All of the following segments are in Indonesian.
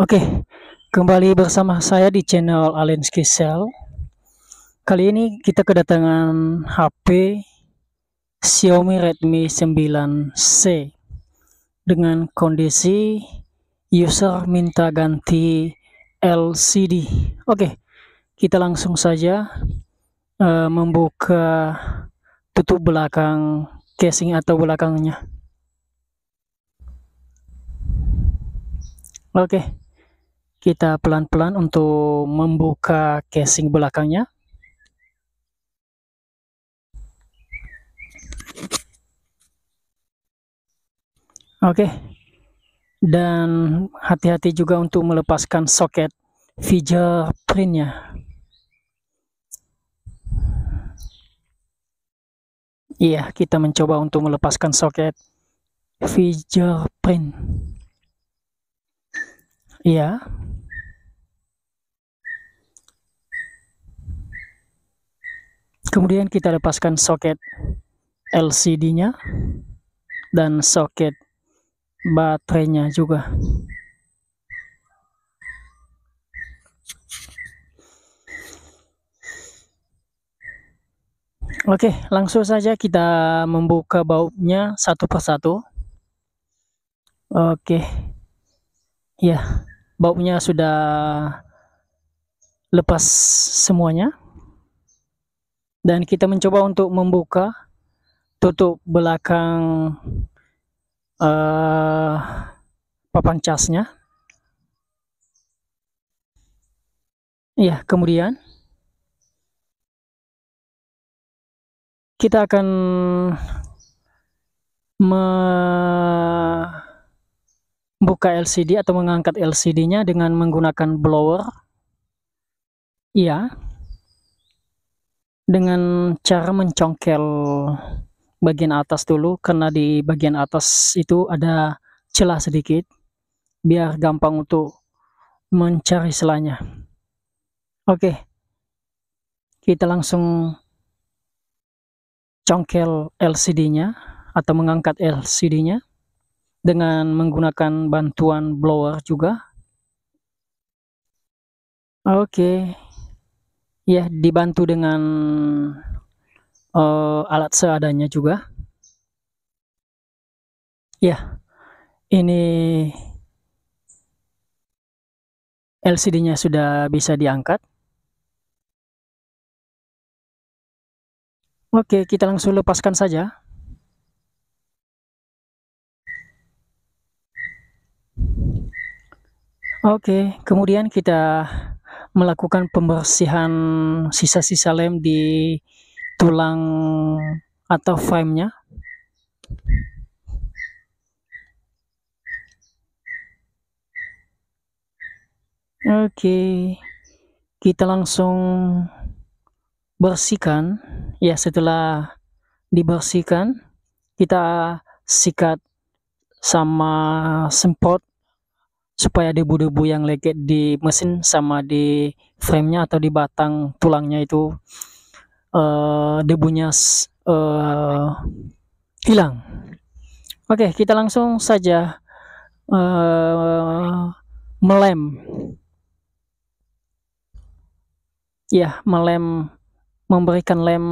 Oke, kembali bersama saya di channel Alen Cell. Kali ini kita kedatangan HP Xiaomi Redmi 9C dengan kondisi user minta ganti LCD. Oke, kita langsung saja uh, membuka tutup belakang casing atau belakangnya. Oke. Okay. Kita pelan-pelan untuk membuka casing belakangnya. Oke. Dan hati-hati juga untuk melepaskan soket feature printnya. Iya, kita mencoba untuk melepaskan soket feature print. Iya. kemudian kita lepaskan soket LCD-nya dan soket baterainya juga Oke, langsung saja kita membuka bautnya satu persatu. Oke, ya, bautnya sudah lepas semuanya dan kita mencoba untuk membuka tutup belakang uh, papan casnya ya kemudian kita akan membuka LCD atau mengangkat LCD-nya dengan menggunakan blower ya dengan cara mencongkel bagian atas dulu karena di bagian atas itu ada celah sedikit biar gampang untuk mencari selanya oke kita langsung congkel LCD nya atau mengangkat LCD nya dengan menggunakan bantuan blower juga oke okay ya dibantu dengan uh, alat seadanya juga ya ini LCD-nya sudah bisa diangkat Oke, kita langsung lepaskan saja. Oke, kemudian kita melakukan pembersihan sisa-sisa lem di tulang atau frame-nya. Oke, okay. kita langsung bersihkan. Ya, setelah dibersihkan, kita sikat sama semprot supaya debu-debu yang leket di mesin sama di framenya atau di batang tulangnya itu uh, debunya uh, hilang. Oke, okay, kita langsung saja uh, melem. Ya, melem memberikan lem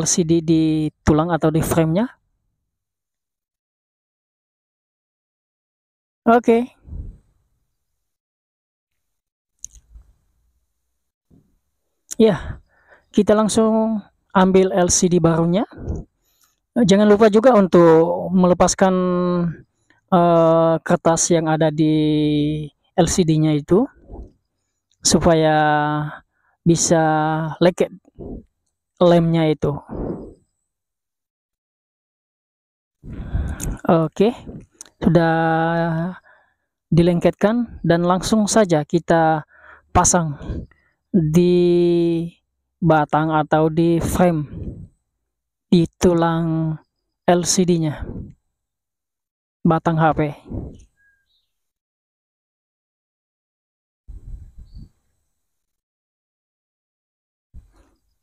LCD di tulang atau di framenya. Oke, okay, ya kita langsung ambil LCD barunya eh, jangan lupa juga untuk melepaskan uh, kertas yang ada di LCD-nya itu supaya bisa lengket lemnya itu oke sudah dilengketkan dan langsung saja kita pasang di batang atau di frame di tulang LCD-nya batang HP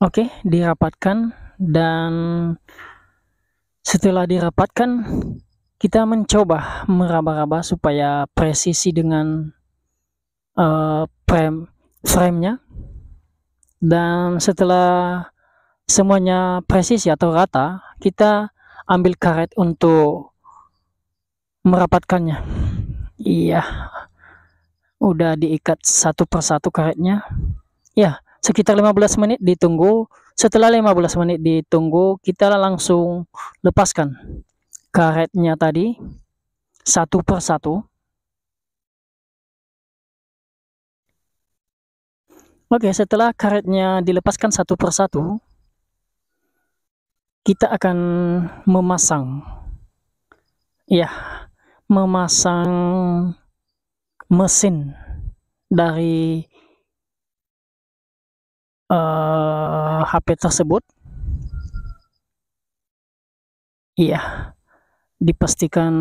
Oke, dirapatkan dan setelah dirapatkan kita mencoba meraba-raba supaya presisi dengan uh, frame frame-nya dan setelah semuanya presisi ya, atau rata kita ambil karet untuk merapatkannya iya udah diikat satu persatu karetnya ya sekitar 15 menit ditunggu setelah 15 menit ditunggu kita langsung lepaskan karetnya tadi satu persatu Oke, setelah karetnya dilepaskan satu persatu, hmm. kita akan memasang. Ya, memasang mesin dari uh, eh, HP tersebut. Iya, dipastikan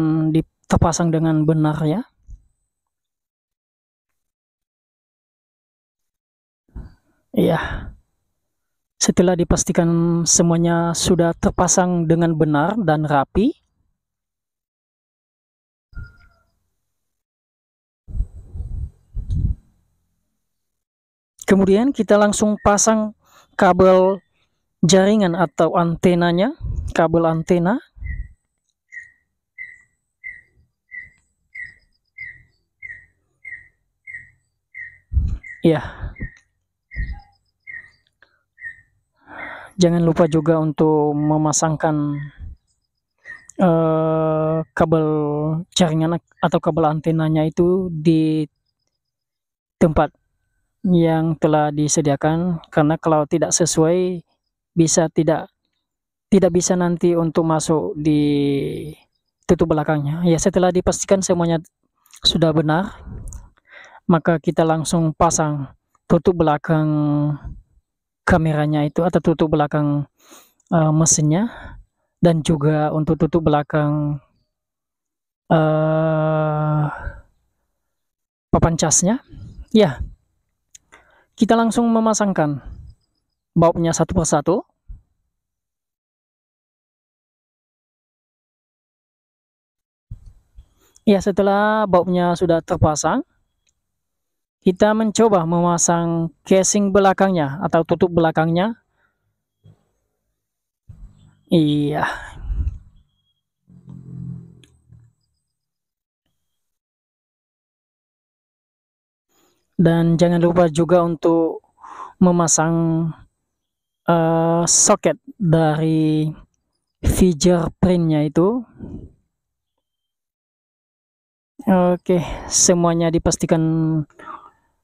terpasang dengan benar ya. Iya. Setelah dipastikan semuanya sudah terpasang dengan benar dan rapi, kemudian kita langsung pasang kabel jaringan atau antenanya, kabel antena. Ya, jangan lupa juga untuk memasangkan uh, kabel jaringan atau kabel antenanya itu di tempat yang telah disediakan karena kalau tidak sesuai bisa tidak tidak bisa nanti untuk masuk di tutup belakangnya ya setelah dipastikan semuanya sudah benar maka kita langsung pasang tutup belakang kameranya itu atau tutup belakang uh, mesinnya dan juga untuk tutup belakang uh, papan casnya ya kita langsung memasangkan bautnya satu persatu ya setelah bautnya sudah terpasang kita mencoba memasang casing belakangnya atau tutup belakangnya. Iya. Dan jangan lupa juga untuk memasang uh, soket dari feature printnya itu. Oke, semuanya dipastikan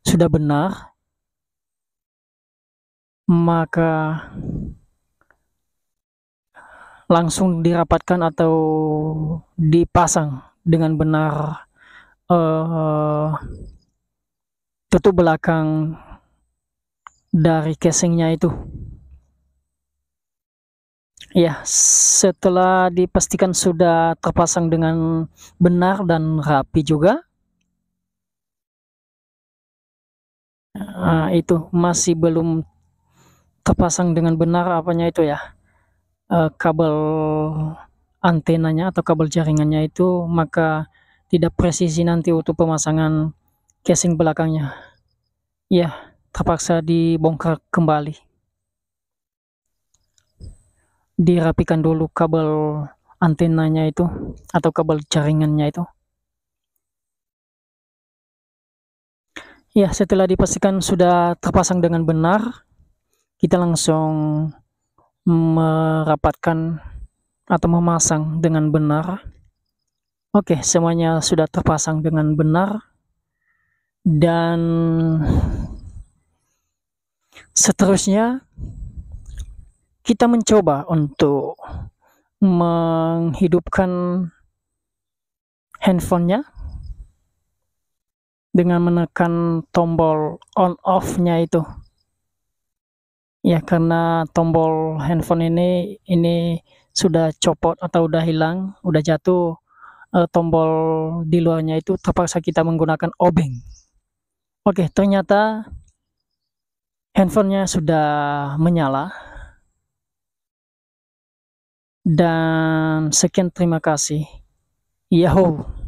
sudah benar, maka langsung dirapatkan atau dipasang dengan benar uh, eh, tutup belakang dari casingnya itu. Ya, setelah dipastikan sudah terpasang dengan benar dan rapi juga, Ah, itu masih belum terpasang dengan benar apanya itu ya uh, kabel antenanya atau kabel jaringannya itu maka tidak presisi nanti untuk pemasangan casing belakangnya ya terpaksa dibongkar kembali dirapikan dulu kabel antenanya itu atau kabel jaringannya itu Ya, setelah dipastikan sudah terpasang dengan benar, kita langsung merapatkan atau memasang dengan benar. Oke, semuanya sudah terpasang dengan benar. Dan seterusnya kita mencoba untuk menghidupkan handphonenya dengan menekan tombol on off-nya itu. Ya, karena tombol handphone ini ini sudah copot atau udah hilang, udah jatuh eh, tombol di luarnya itu terpaksa kita menggunakan obeng. Oke, ternyata handphonenya sudah menyala. Dan sekian terima kasih. Yahoo!